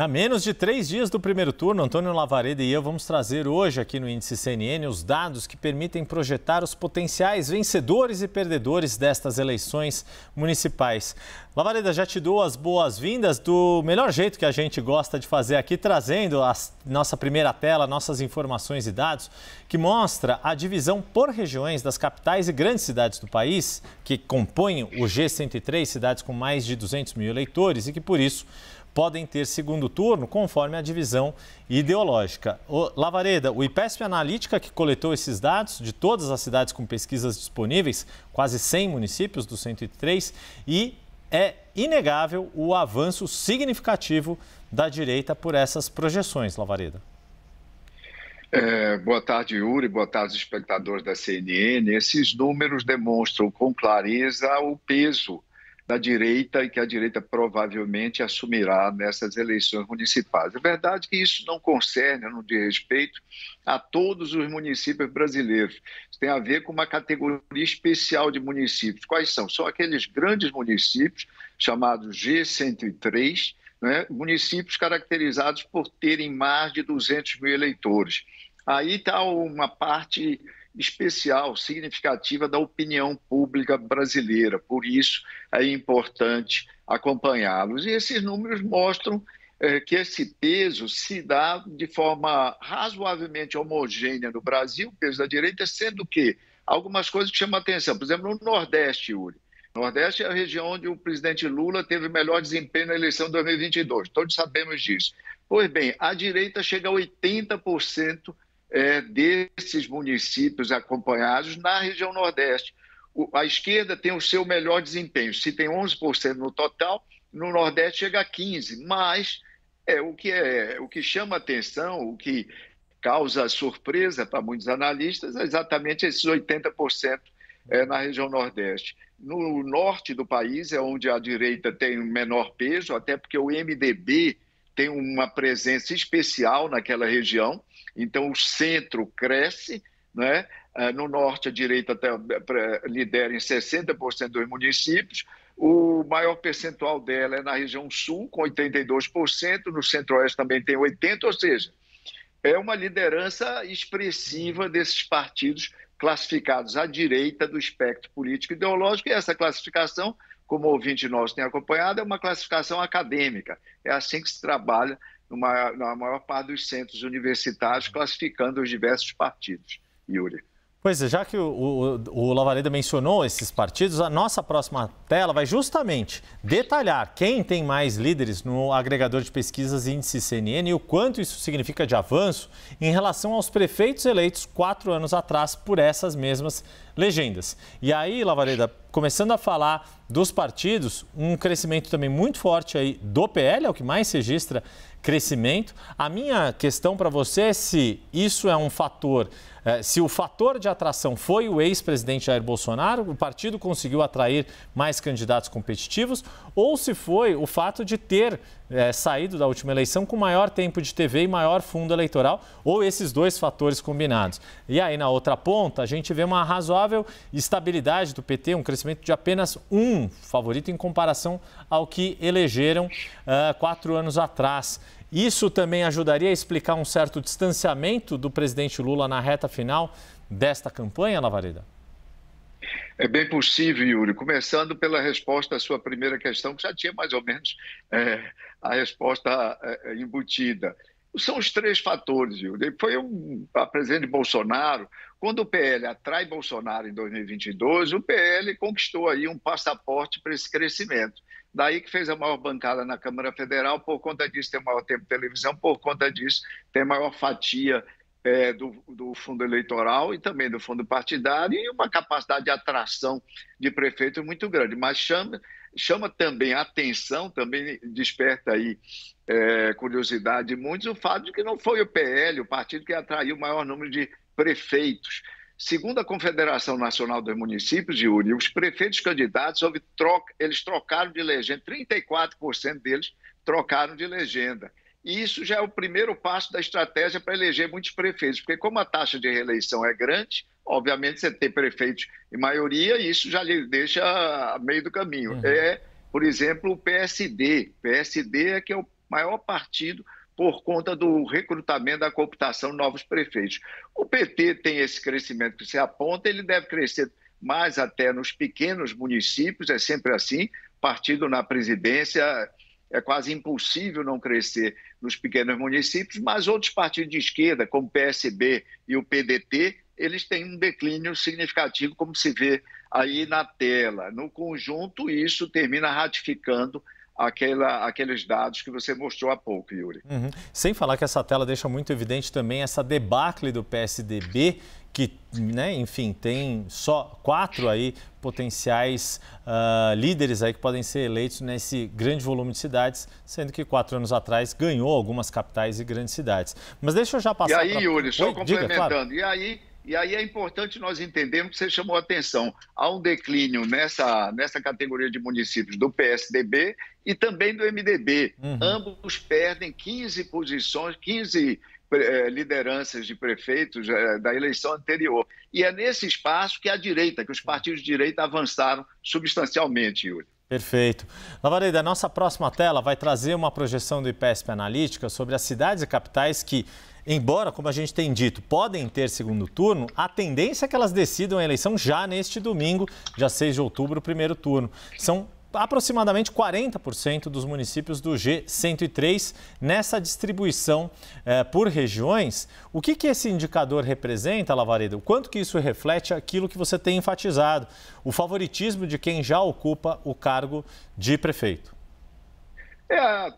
A menos de três dias do primeiro turno, Antônio Lavareda e eu vamos trazer hoje aqui no Índice CNN os dados que permitem projetar os potenciais vencedores e perdedores destas eleições municipais. Lavareda, já te dou as boas-vindas do melhor jeito que a gente gosta de fazer aqui, trazendo a nossa primeira tela, nossas informações e dados, que mostra a divisão por regiões das capitais e grandes cidades do país, que compõem o G103, cidades com mais de 200 mil eleitores e que, por isso, podem ter segundo turno conforme a divisão ideológica. O Lavareda, o IPESP Analítica, que coletou esses dados de todas as cidades com pesquisas disponíveis, quase 100 municípios dos 103, e é inegável o avanço significativo da direita por essas projeções, Lavareda. É, boa tarde, Yuri. Boa tarde, espectadores da CNN. Esses números demonstram com clareza o peso da direita e que a direita provavelmente assumirá nessas eleições municipais. É verdade que isso não concerne, não diz respeito a todos os municípios brasileiros. Isso tem a ver com uma categoria especial de municípios. Quais são? São aqueles grandes municípios chamados G103, né? municípios caracterizados por terem mais de 200 mil eleitores. Aí está uma parte especial, significativa da opinião pública brasileira. Por isso é importante acompanhá-los. E esses números mostram é, que esse peso se dá de forma razoavelmente homogênea no Brasil, o peso da direita, sendo que algumas coisas que chamam a atenção. Por exemplo, no Nordeste, Uri. Nordeste é a região onde o presidente Lula teve melhor desempenho na eleição de 2022. Todos sabemos disso. Pois bem, a direita chega a 80% é, desses municípios acompanhados na região Nordeste. O, a esquerda tem o seu melhor desempenho. Se tem 11% no total, no Nordeste chega a 15%. Mas é, o, que é, o que chama atenção, o que causa surpresa para muitos analistas é exatamente esses 80% é, na região Nordeste. No norte do país é onde a direita tem o menor peso, até porque o MDB tem uma presença especial naquela região então, o centro cresce, né? no norte, a direita tá, até lidera em 60% dos municípios, o maior percentual dela é na região sul, com 82%, no centro-oeste também tem 80%, ou seja, é uma liderança expressiva desses partidos classificados à direita do espectro político ideológico, e essa classificação, como o ouvinte nosso tem acompanhado, é uma classificação acadêmica. É assim que se trabalha numa, na maior parte dos centros universitários, uhum. classificando os diversos partidos, Yuri. Pois é, já que o, o, o Lavareda mencionou esses partidos, a nossa próxima tela vai justamente detalhar quem tem mais líderes no agregador de pesquisas índice CNN e o quanto isso significa de avanço em relação aos prefeitos eleitos quatro anos atrás por essas mesmas legendas. E aí, Lavareda, começando a falar dos partidos, um crescimento também muito forte aí do PL, é o que mais registra crescimento. A minha questão para você é se isso é um fator é, se o fator de atração foi o ex-presidente Jair Bolsonaro, o partido conseguiu atrair mais candidatos competitivos, ou se foi o fato de ter é, saído da última eleição com maior tempo de TV e maior fundo eleitoral, ou esses dois fatores combinados. E aí, na outra ponta, a gente vê uma razoável estabilidade do PT, um crescimento de apenas um favorito em comparação ao que elegeram uh, quatro anos atrás. Isso também ajudaria a explicar um certo distanciamento do presidente Lula na reta final desta campanha, Lavareda? É bem possível, Yuri. Começando pela resposta à sua primeira questão, que já tinha mais ou menos é, a resposta é, é, embutida. São os três fatores, Yuri. Foi um, a presidente Bolsonaro. Quando o PL atrai Bolsonaro em 2022, o PL conquistou aí um passaporte para esse crescimento. Daí que fez a maior bancada na Câmara Federal, por conta disso tem maior tempo de televisão, por conta disso tem maior fatia é, do, do, fundo eleitoral e também do fundo partidário e uma capacidade de atração de prefeito muito grande. Mas chama, chama também a atenção, também desperta aí é, curiosidade de muitos, o fato de que não foi o PL, o partido que atraiu o maior número de prefeitos. Segundo a Confederação Nacional dos Municípios, Yuri, os prefeitos candidatos, houve troca, eles trocaram de legenda, 34% deles trocaram de legenda. E isso já é o primeiro passo da estratégia para eleger muitos prefeitos, porque como a taxa de reeleição é grande, obviamente você tem prefeitos em maioria, e isso já lhe deixa a meio do caminho. Uhum. É, por exemplo, o PSD. PSD é que é o maior partido por conta do recrutamento da cooptação de novos prefeitos. O PT tem esse crescimento que se aponta, ele deve crescer mais até nos pequenos municípios, é sempre assim, partido na presidência é quase impossível não crescer nos pequenos municípios, mas outros partidos de esquerda, como o PSB e o PDT, eles têm um declínio significativo, como se vê aí na tela. No conjunto, isso termina ratificando aquela, aqueles dados que você mostrou há pouco, Yuri. Uhum. Sem falar que essa tela deixa muito evidente também essa debacle do PSDB, que, né, enfim, tem só quatro aí potenciais uh, líderes aí que podem ser eleitos nesse grande volume de cidades, sendo que quatro anos atrás ganhou algumas capitais e grandes cidades. Mas deixa eu já passar... E aí, pra... Yuri, só Oi, complementando, diga, claro. e aí e aí é importante nós entendermos que você chamou a atenção. Há um declínio nessa, nessa categoria de municípios do PSDB e também do MDB. Uhum. Ambos perdem 15 posições, 15 eh, lideranças de prefeitos eh, da eleição anterior. E é nesse espaço que a direita, que os partidos de direita avançaram substancialmente, Yuri. Perfeito. Lavareda, a nossa próxima tela vai trazer uma projeção do IPESP Analítica sobre as cidades e capitais que Embora, como a gente tem dito, podem ter segundo turno, a tendência é que elas decidam a eleição já neste domingo, já 6 de outubro, primeiro turno. São aproximadamente 40% dos municípios do G103 nessa distribuição eh, por regiões. O que, que esse indicador representa, Lavaredo? O quanto que isso reflete aquilo que você tem enfatizado, o favoritismo de quem já ocupa o cargo de prefeito? É,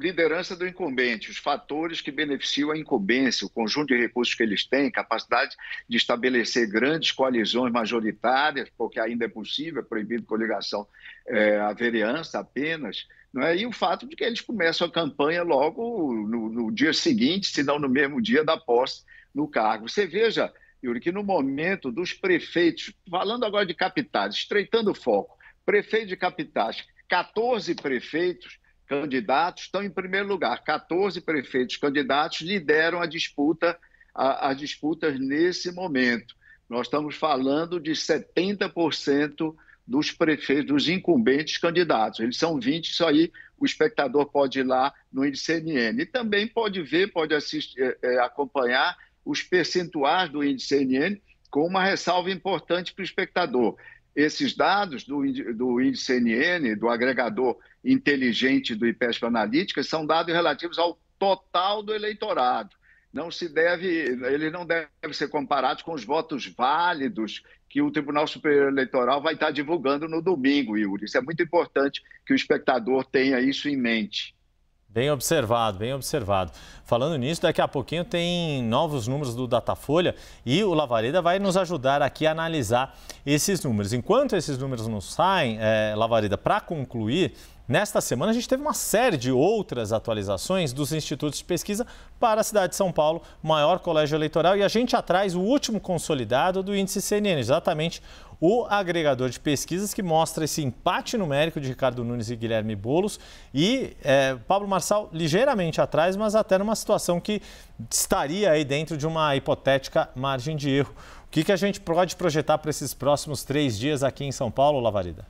liderança do incumbente, os fatores que beneficiam a incumbência, o conjunto de recursos que eles têm, capacidade de estabelecer grandes coalizões majoritárias, porque ainda é possível, é proibido coligação é, à vereança apenas, não é? e o fato de que eles começam a campanha logo no, no dia seguinte, se não no mesmo dia da posse no cargo. Você veja, Yuri, que no momento dos prefeitos, falando agora de capitais, estreitando o foco, prefeito de capitais, 14 prefeitos candidatos estão em primeiro lugar. 14 prefeitos candidatos lideram a disputa, a, as disputas nesse momento. Nós estamos falando de 70% dos prefeitos, dos incumbentes candidatos. Eles são 20, isso aí o espectador pode ir lá no INCNN. E também pode ver, pode assistir, é, é acompanhar os percentuais do índice INCNN, com uma ressalva importante para o espectador esses dados do, do índice CNN, do agregador inteligente do IPESP Analítica, são dados relativos ao total do eleitorado. Não se deve, ele não deve ser comparado com os votos válidos que o Tribunal Superior Eleitoral vai estar divulgando no domingo, Yuri. Isso é muito importante que o espectador tenha isso em mente. Bem observado, bem observado. Falando nisso, daqui a pouquinho tem novos números do Datafolha e o Lavareda vai nos ajudar aqui a analisar esses números. Enquanto esses números não saem, é, Lavareda, para concluir, Nesta semana, a gente teve uma série de outras atualizações dos institutos de pesquisa para a cidade de São Paulo, maior colégio eleitoral, e a gente atrás o último consolidado do índice CNN, exatamente o agregador de pesquisas que mostra esse empate numérico de Ricardo Nunes e Guilherme Bolos e é, Pablo Marçal ligeiramente atrás, mas até numa situação que estaria aí dentro de uma hipotética margem de erro. O que, que a gente pode projetar para esses próximos três dias aqui em São Paulo, Lavarida?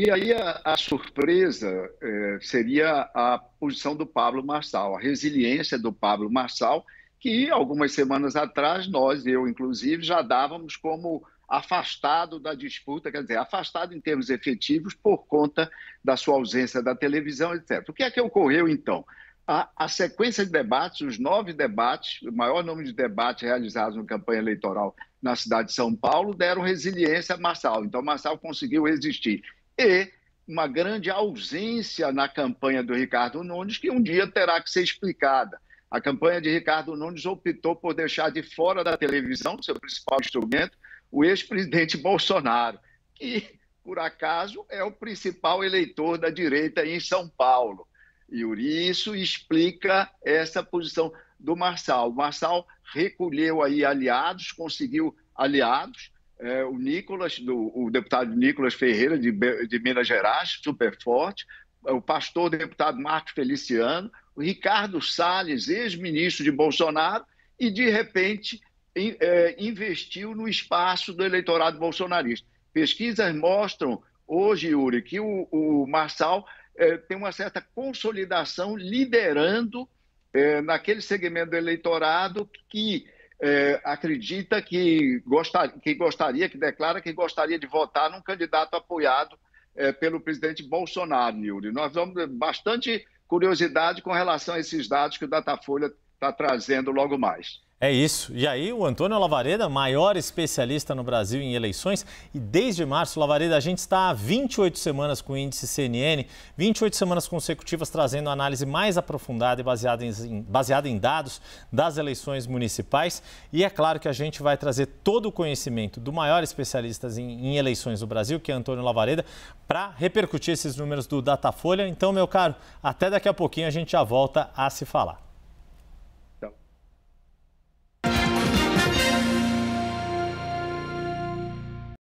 E aí a, a surpresa é, seria a posição do Pablo Marçal, a resiliência do Pablo Marçal, que algumas semanas atrás nós, eu inclusive, já dávamos como afastado da disputa, quer dizer, afastado em termos efetivos por conta da sua ausência da televisão, etc. O que é que ocorreu então? A, a sequência de debates, os nove debates, o maior número de debates realizados na campanha eleitoral na cidade de São Paulo, deram resiliência a Marçal. Então, Marçal conseguiu resistir e uma grande ausência na campanha do Ricardo Nunes, que um dia terá que ser explicada. A campanha de Ricardo Nunes optou por deixar de fora da televisão, seu principal instrumento, o ex-presidente Bolsonaro, que, por acaso, é o principal eleitor da direita em São Paulo. por isso explica essa posição do Marçal. O Marçal recolheu aí aliados, conseguiu aliados, é, o Nicolas, do, o deputado Nicolas Ferreira, de, de Minas Gerais, super forte, é, o pastor deputado Marcos Feliciano, o Ricardo Salles, ex-ministro de Bolsonaro, e de repente é, investiu no espaço do eleitorado bolsonarista. Pesquisas mostram hoje, Yuri, que o, o Marçal é, tem uma certa consolidação liderando é, naquele segmento do eleitorado que é, acredita que, gostar, que gostaria, que declara que gostaria de votar num candidato apoiado é, pelo presidente Bolsonaro, Yuri. Nós vamos é, bastante curiosidade com relação a esses dados que o Datafolha está trazendo logo mais. É isso. E aí, o Antônio Lavareda, maior especialista no Brasil em eleições, e desde março, Lavareda, a gente está há 28 semanas com o índice CNN, 28 semanas consecutivas trazendo análise mais aprofundada e baseada em, baseada em dados das eleições municipais. E é claro que a gente vai trazer todo o conhecimento do maior especialista em, em eleições do Brasil, que é Antônio Lavareda, para repercutir esses números do Datafolha. Então, meu caro, até daqui a pouquinho a gente já volta a se falar.